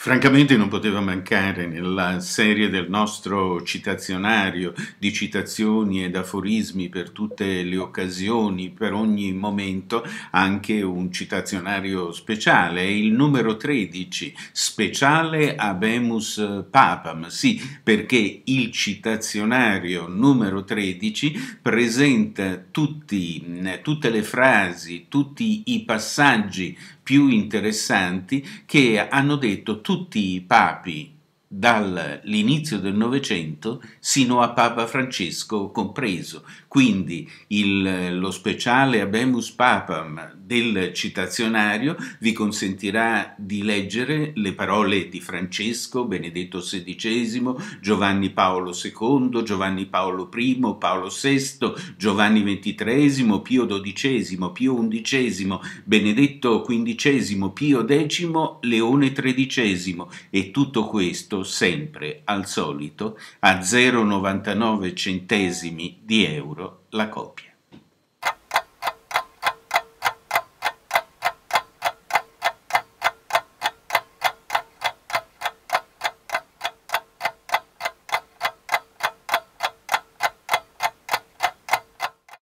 francamente non poteva mancare nella serie del nostro citazionario di citazioni ed aforismi per tutte le occasioni, per ogni momento, anche un citazionario speciale, è il numero 13, speciale Abemus Papam, sì, perché il citazionario numero 13 presenta tutti, tutte le frasi, tutti i passaggi più interessanti che hanno detto tutti i papi dall'inizio del Novecento sino a Papa Francesco compreso. Quindi il, lo speciale Abemus Papam del citazionario vi consentirà di leggere le parole di Francesco, Benedetto XVI, Giovanni Paolo II, Giovanni Paolo I, Paolo VI, Giovanni XXIII, Pio XII, Pio XI, Benedetto XV, Pio X, Leone XIII e tutto questo pagato sempre, al solito, a 0,99 centesimi di euro la copia.